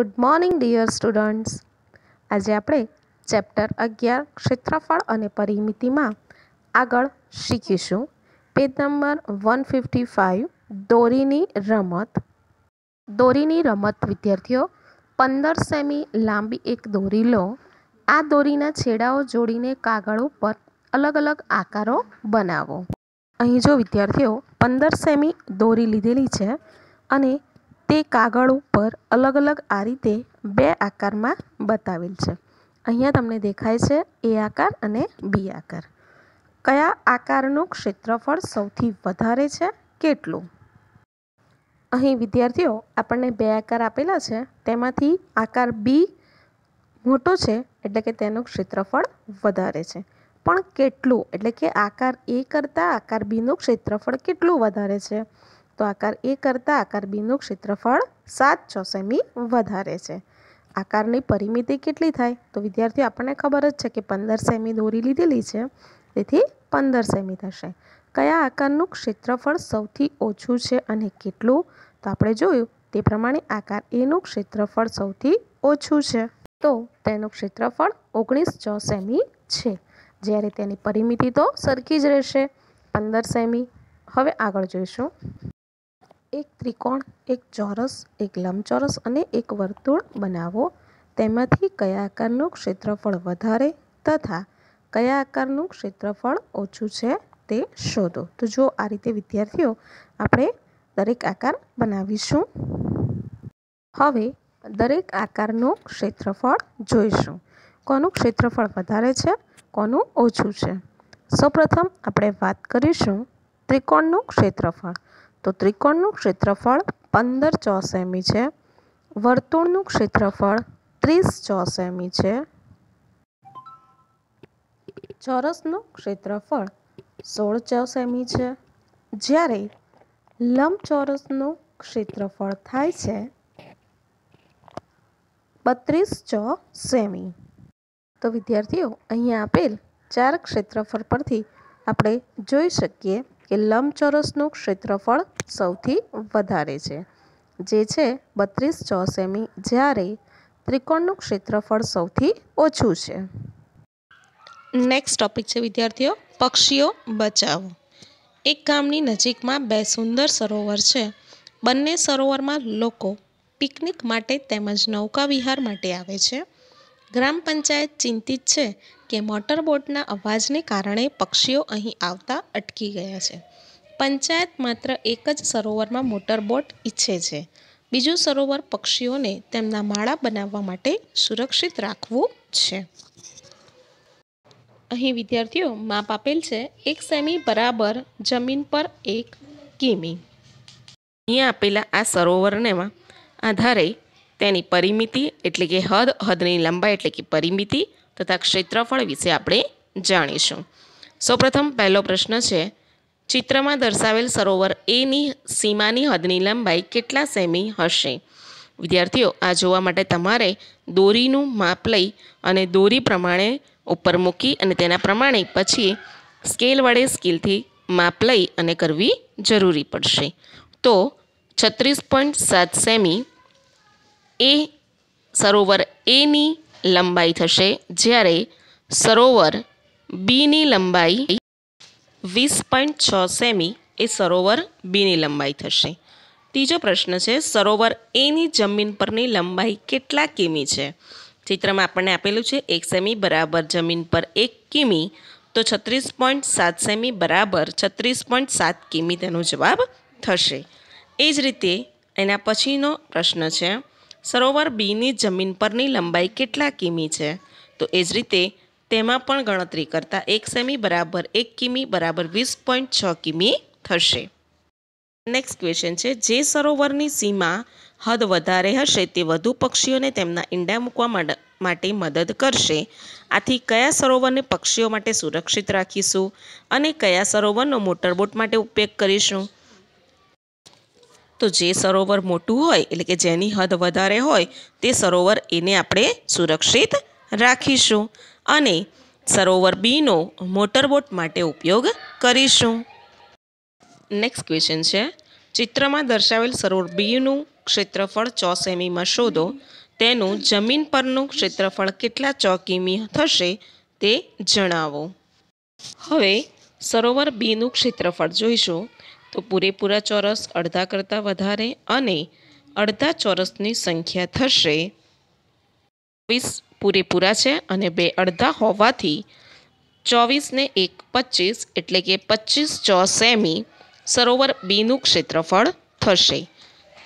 good morning dear students આજે આપણે chapter અગિયાર ક્ષેત્રફળ અને પરિમિતિમાં આગળ શીખીશું page number one fifty five દોરીની રમત દોરીની રમત વિદ્યાર્થીઓ પંદર સેમી લાંબી એક દોરી લો આ દોરીના છેડાઓ જોડીને કાગળ ઉપર અલગ અલગ આકારો બનાવો અહીં જો વિદ્યાર્થીઓ પંદર સેમી દોરી લીધેલી છે અને તે કાગળ ઉપર અલગ અલગ આ રીતે બે આકારમાં બતાવેલ છે અહીંયા તમને દેખાય છે એ આકાર અને બી આકાર કયા આકારનું ક્ષેત્રફળ સૌથી વધારે છે કેટલું અહીં વિદ્યાર્થીઓ આપણને બે આકાર આપેલા છે તેમાંથી આકાર બી મોટો છે એટલે કે તેનું ક્ષેત્રફળ વધારે છે પણ કેટલું એટલે કે આકાર એ કરતાં આકાર બીનું ક્ષેત્રફળ કેટલું વધારે છે તો આકાર એ કરતાં આકાર બીનું ક્ષેત્રફળ સાત છ સેમી વધારે છે આકારની પરિમિતિ કેટલી થાય તો વિદ્યાર્થીઓ આપણને ખબર જ છે કે પંદર સેમી દોરી લીધેલી છે તેથી પંદર સેમી થશે કયા આકારનું ક્ષેત્રફળ સૌથી ઓછું છે અને કેટલું તો આપણે જોયું તે પ્રમાણે આકાર એનું ક્ષેત્રફળ સૌથી ઓછું છે તો તેનું ક્ષેત્રફળ ઓગણીસ છ સેમી છે જ્યારે તેની પરિમિતિ તો સરખી જ રહેશે પંદર સેમી હવે આગળ જોઈશું એક ત્રિકોણ એક ચોરસ એક લંબચોરસ અને એક વર્તુળ બનાવો તેમાંથી કયા આકારનું ક્ષેત્રફળ વધારે તથા કયા આકારનું ક્ષેત્રફળ ઓછું છે તે શોધો તો જો આ રીતે વિદ્યાર્થીઓ આપણે દરેક આકાર બનાવીશું હવે દરેક આકારનું ક્ષેત્રફળ જોઈશું કોનું ક્ષેત્રફળ વધારે છે કોનું ઓછું છે સૌપ્રથમ આપણે વાત કરીશું ત્રિકોણનું ક્ષેત્રફળ તો ત્રિકોણનું ક્ષેત્રફળ પંદર ચોસેમી છે વર્તુળનું ક્ષેત્રફળ ત્રીસ ચોસેમી છે ચોરસનું ક્ષેત્રફળ સોળ ચોસેમી છે જ્યારે લંબચોરસનું ક્ષેત્રફળ થાય છે બત્રીસ ચો સેમી તો વિદ્યાર્થીઓ અહીંયા આપેલ ચાર ક્ષેત્રફળ પરથી આપણે જોઈ શકીએ કે લંબચોરસનું ક્ષેત્રફળ સૌથી વધારે છે જે છે બત્રીસ ચોસેમી જ્યારે ત્રિકોણનું ક્ષેત્રફળ સૌથી ઓછું છે નેક્સ્ટ ટોપિક છે વિદ્યાર્થીઓ પક્ષીઓ બચાવો એક ગામની નજીકમાં બે સુંદર સરોવર છે બંને સરોવરમાં લોકો પિકનિક માટે તેમજ નૌકા વિહાર માટે આવે છે ગ્રામ પંચાયત ચિંતિત છે કે મોટર બોટના અવાજને કારણે પક્ષીઓ અહીં આવતા અટકી ગયા છે પંચાયત માત્ર એક જ સરોવરમાં મોટર બોટ ઈચ્છે છે બીજું સરોવર પક્ષીઓને તેમના માળા બનાવવા માટે સુરક્ષિત રાખવું છે અહીં વિદ્યાર્થીઓ માપ આપેલ છે એક સેમી બરાબર જમીન પર એક કિમી અહીંયા આપેલા આ સરોવરને આધારે તેની પરિમિતિ એટલે કે હદ હદની લંબાઈ એટલે કે પરિમિતિ તથા ક્ષેત્રફળ વિશે આપણે જાણીશું સૌપ્રથમ પહેલો પ્રશ્ન છે ચિત્રમાં દર્શાવેલ સરોવર એની સીમાની હદની લંબાઈ કેટલા સેમી હશે વિદ્યાર્થીઓ આ જોવા માટે તમારે દોરીનું માપ લઈ અને દોરી પ્રમાણે ઉપર મૂકી અને તેના પ્રમાણે પછી સ્કેલ વડે સ્કેલથી માપ લઈ અને કરવી જરૂરી પડશે તો છત્રીસ પોઈન્ટ સાત સેમી એ સરોવર એની લંબાઈ થશે જ્યારે સરોવર બીની લંબાઈ વીસ પોઈન્ટ છ સેમી એ સરોવર બીની લંબાઈ થશે ત્રીજો પ્રશ્ન છે સરોવર એની જમીન પરની લંબાઈ કેટલા કિમી છે ચિત્રમાં આપણને આપેલું છે એક સેમી બરાબર જમીન પર એક કિમી તો છત્રીસ પોઈન્ટ સાત સેમી બરાબર છત્રીસ પોઈન્ટ સાત કિમી તેનો જવાબ થશે એ જ રીતે એના પછીનો પ્રશ્ન છે સરોવર બીની જમીન પરની લંબાઈ કેટલા કિમી છે તો એ જ રીતે તેમાં પણ ગણતરી કરતાં એક સેમી બરાબર એક કિમી બરાબર વીસ પોઈન્ટ છ કિમી થશે નેક્સ્ટ ક્વેશ્ચન છે જે સરોવરની સીમા હદ વધારે હશે તે વધુ પક્ષીઓને તેમના ઈંડા મૂકવા માટે મદદ કરશે આથી કયા સરોવરને પક્ષીઓ માટે સુરક્ષિત રાખીશું અને કયા સરોવરનો મોટરબોટ માટે ઉપયોગ કરીશું તો જે સરોવર મોટું હોય એટલે કે જેની હદ વધારે હોય તે સરોવર એને આપણે સુરક્ષિત રાખીશું અને સરોવર બીનો મોટરબોટ માટે ઉપયોગ કરીશું નેક્સ્ટ ક્વેશ્ચન છે ચિત્રમાં દર્શાવેલ સરોવર બીનું ક્ષેત્રફળ ચો સેમીમાં શોધો તેનું જમીન પરનું ક્ષેત્રફળ કેટલા ચો કિમી થશે તે જણાવો હવે સરોવર બીનું ક્ષેત્રફળ જોઈશું તો પૂરેપૂરા ચોરસ અડધા કરતાં વધારે અને અડધા ચોરસની સંખ્યા થશે ચોવીસ પૂરેપૂરા છે અને બે અડધા હોવાથી ચોવીસને એક પચીસ એટલે કે પચીસ ચો સેમી સરોવર બીનું ક્ષેત્રફળ થશે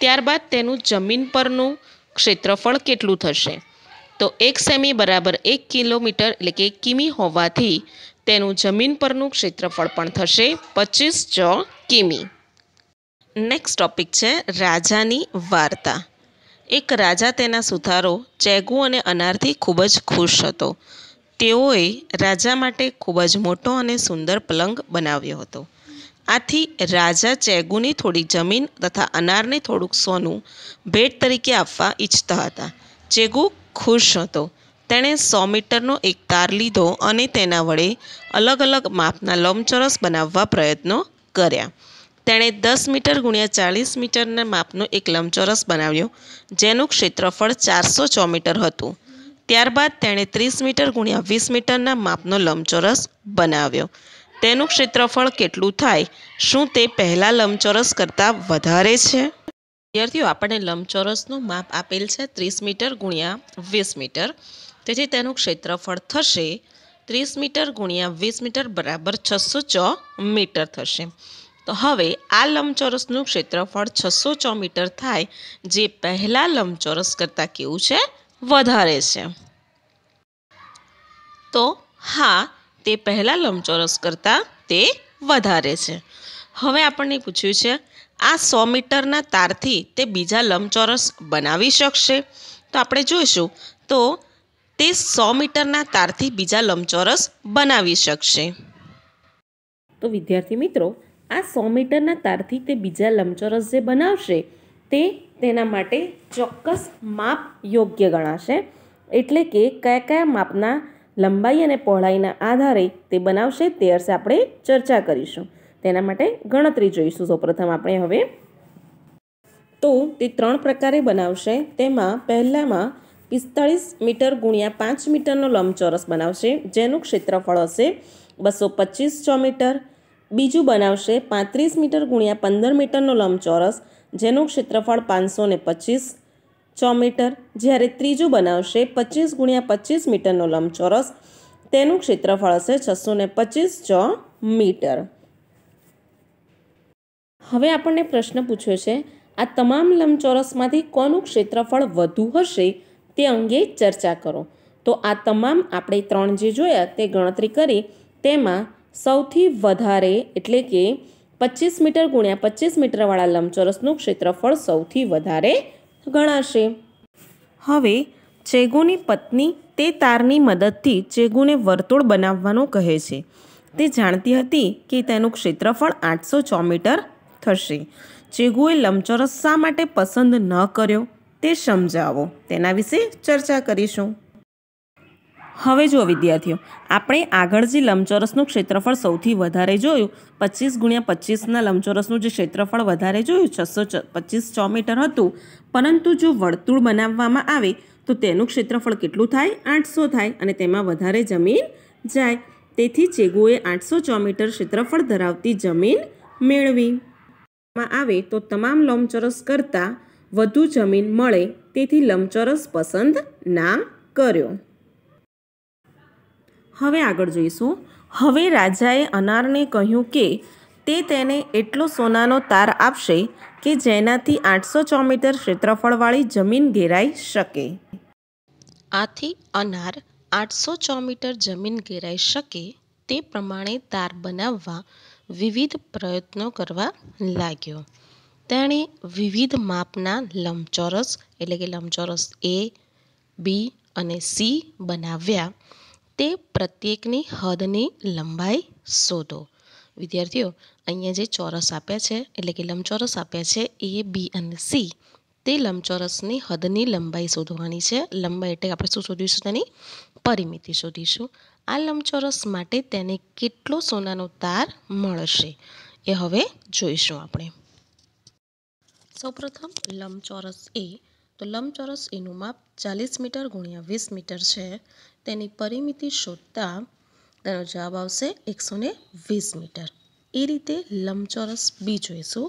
ત્યારબાદ તેનું જમીન પરનું ક્ષેત્રફળ કેટલું થશે તો એક સેમી બરાબર એક કિલોમીટર એટલે કે કિમી હોવાથી તેનું જમીન પરનું ક્ષેત્રફળ પણ થશે પચીસ ચો કિમી નેક્સ્ટ ટોપિક છે રાજાની વાર્તા એક રાજા તેના સુથારો ચેગુ અને અનારથી ખૂબ જ ખુશ હતો તેઓએ રાજા માટે ખૂબ જ મોટો અને સુંદર પલંગ બનાવ્યો હતો આથી રાજા ચેગુની થોડી જમીન તથા અનારને થોડુંક સોનું ભેટ તરીકે આપવા ઈચ્છતા હતા ચેગુ ખુશ હતો તેણે સો મીટરનો એક તાર લીધો અને તેના વડે અલગ અલગ માપના લંબચોરસ બનાવવા પ્રયત્નો કર્યા તેણે દસ મીટર ગુણ્યા ચાલીસ મીટરના માપનો એક લંબચોરસ બનાવ્યો જેનું ક્ષેત્રફળ ચારસો ચોમીટર હતું ત્યારબાદ તેણે ત્રીસ મીટર ગુણ્યા વીસ મીટરના માપનો લંબચોરસ બનાવ્યો તેનું ક્ષેત્રફળ કેટલું થાય શું તે પહેલાં લંબચોરસ કરતાં વધારે છે વિદ્યાર્થીઓ આપણને લંબચોરસનું માપ આપેલ છે ત્રીસ મીટર ગુણ્યા વીસ મીટર તેથી તેનું ક્ષેત્રફળ થશે ત્રીસ મીટર ગુણ્યા વીસ મીટર બરાબર છસો ચો મીટર થશે તો હવે આ લંબચોરસનું ક્ષેત્રફળ છસો ચો મીટર થાય જે પહેલાં લંબચોરસ કરતાં કેવું છે વધારે છે તો હા તે પહેલાં લંબચોરસ કરતાં તે વધારે છે હવે આપણને પૂછ્યું છે આ સો મીટરના તારથી તે બીજા લંબચોરસ બનાવી શકશે તો આપણે જોઈશું તો તે સો મીટરના તારથી બીજા લંબચોરસ બનાવી શકશે તો વિદ્યાર્થી મિત્રો આ સો મીટરના તારથી તે બીજા લંબચોરસ જે બનાવશે તે તેના માટે ચોક્કસ માપ યોગ્ય ગણાશે એટલે કે કયા કયા માપના લંબાઈ અને પહોળાઈના આધારે તે બનાવશે તે અર્થે આપણે ચર્ચા કરીશું તેના માટે ગણતરી જોઈશું સૌપ્રથમ આપણે હવે તો તે ત્રણ પ્રકારે બનાવશે તેમાં પહેલાંમાં પિસ્તાળીસ મીટર ગુણ્યા પાંચ મીટરનો લંબચોરસ બનાવશે જેનું ક્ષેત્રફળ હશે બસો પચીસ મીટર બીજું બનાવશે પાંત્રીસ મીટર ગુણ્યા પંદર મીટરનો લંબચોરસ જેનું ક્ષેત્રફળ પાંચસો ને પચીસ ચોમીટર જ્યારે ત્રીજું બનાવશે પચીસ ગુણ્યા પચીસ મીટરનો લંબચોરસ તેનું ક્ષેત્રફળ હશે છસો ને પચીસ ચો મીટર હવે આપણને પ્રશ્ન પૂછ્યો છે આ તમામ લંબચોરસમાંથી કોનું ક્ષેત્રફળ વધુ હશે તે અંગે ચર્ચા કરો તો આ તમામ આપણે ત્રણ જે જોયા તે ગણતરી કરી તેમાં સૌથી વધારે એટલે કે પચીસ મીટર ગુણ્યા પચીસ મીટરવાળા લંબચોરસનું ક્ષેત્રફળ સૌથી વધારે ગણાશે હવે ચેગુની પત્ની તે તારની મદદથી ચેગુને વર્તુળ બનાવવાનું કહે છે તે જાણતી હતી કે તેનું ક્ષેત્રફળ આઠસો છ મીટર થશે ચેગુએ લંબચોરસ શા માટે પસંદ ન કર્યો તે સમજાવો તેના વિશે ચર્ચા કરીશું હવે જો વિદ્યાર્થીઓ આપણે આગળ જે લંબચોરસનું ક્ષેત્રફળ સૌથી વધારે જોયું પચીસ ગુણ્યા પચીસના લંબચોરસનું જે ક્ષેત્રફળ વધારે જોયું છસો પચીસ છ મીટર હતું પરંતુ જો વર્તુળ બનાવવામાં આવે તો તેનું ક્ષેત્રફળ કેટલું થાય આઠસો થાય અને તેમાં વધારે જમીન જાય તેથી ચેગુએ આઠસો છ મીટર ક્ષેત્રફળ ધરાવતી જમીન મેળવી આવે તો તમામ લંબચોરસ કરતાં વધુ જમીન મળે તેથી લંબચોરસ પસંદ ના કર્યો હવે આગળ જોઈશું હવે રાજાએ અનારને કહ્યું કે તે તેને એટલો સોનાનો તાર આપશે કે જેનાથી આઠસો ચોમીટર ક્ષેત્રફળવાળી જમીન ઘેરાઈ શકે આથી અનાર આઠસો ચોમીટર જમીન ઘેરાઈ શકે તે પ્રમાણે તાર બનાવવા વિવિધ પ્રયત્નો કરવા લાગ્યો તેણે વિવિધ માપના લંબચોરસ એટલે કે લંબચોરસ એ બી અને સી બનાવ્યા તે પ્રત્યેકની હદની લંબાઈ શોધો વિદ્યાર્થીઓ અહીંયા જે ચોરસ આપ્યા છે એટલે કે લંબચોરસ આપ્યા છે એ બી અને સી તે લંબચોરસની હદની લંબાઈ શોધવાની છે લંબાઈ એટલે આપણે શું શોધીશું તેની પરિમિતિ શોધીશું આ લંબચોરસ માટે તેને કેટલો સોનાનો તાર મળશે એ હવે જોઈશું આપણે સૌપ્રથમ લંબચોરસ એ તો લંબચોરસ એનું માપ ચાલીસ મીટર ગુણ્યા વીસ મીટર છે તેની પરિમિતિ શોધતા તેનો જવાબ આવશે એકસો ને વીસ મીટર એ રીતે લંબચોરસ બી જોઈશું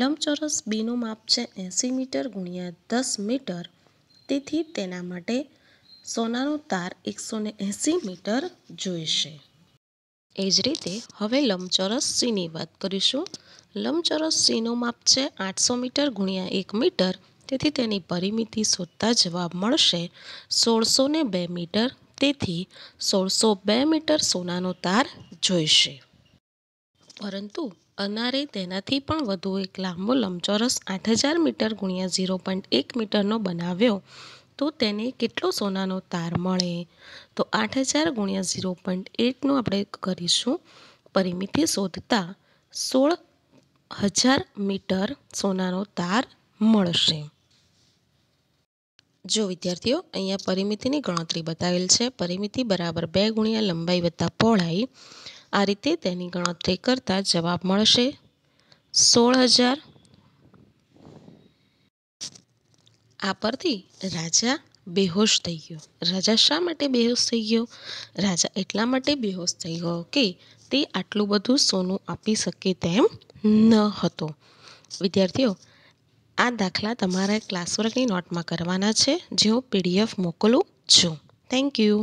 લંબચોરસ બીનું માપ છે એંસી મીટર ગુણ્યા દસ મીટર તેથી તેના માટે સોનાનો તાર એકસો ને એંસી મીટર જોઈશે એ જ રીતે હવે લંબચોરસ સીની વાત કરીશું લંબચોરસ સીનું માપ છે આઠસો મીટર ગુણ્યા એક મીટર તેથી તેની પરિમિતિ શોધતા જવાબ મળશે સોળસો ને બે મીટર તેથી સોળસો બે મીટર સોનાનો તાર જોઈશે પરંતુ અનારે તેનાથી પણ વધુ એક લાંબો લંબચોરસ આઠ હજાર મીટર ગુણ્યા ઝીરો પોઈન્ટ એક મીટરનો બનાવ્યો તો તેને કેટલો સોનાનો તાર મળે તો આઠ હજાર ગુણ્યા ઝીરો પોઈન્ટ એટનું આપણે કરીશું પરિમિતિ શોધતા સોળ હજાર મીટર સોનાનો તાર મળશે જો વિદ્યાર્થીઓ અહીંયા પરિમિતિની ગણતરી બતાવેલ છે પરિમિતિ બરાબર બે ગુણ્યા લંબાઈ વત્તા પહોળાઈ આ રીતે તેની ગણતરી કરતાં જવાબ મળશે સોળ હજાર આ પરથી રાજા બેહોશ થઈ ગયો રાજા શા માટે બેહોશ થઈ ગયો રાજા એટલા માટે બેહોશ થઈ ગયો કે તે આટલું બધું સોનું આપી શકે તેમ ન હતો વિદ્યાર્થીઓ આ દાખલા તમારા ક્લાસવર્કની નોટમાં કરવાના છે જે હું પીડીએફ મોકલું છું થેન્ક યુ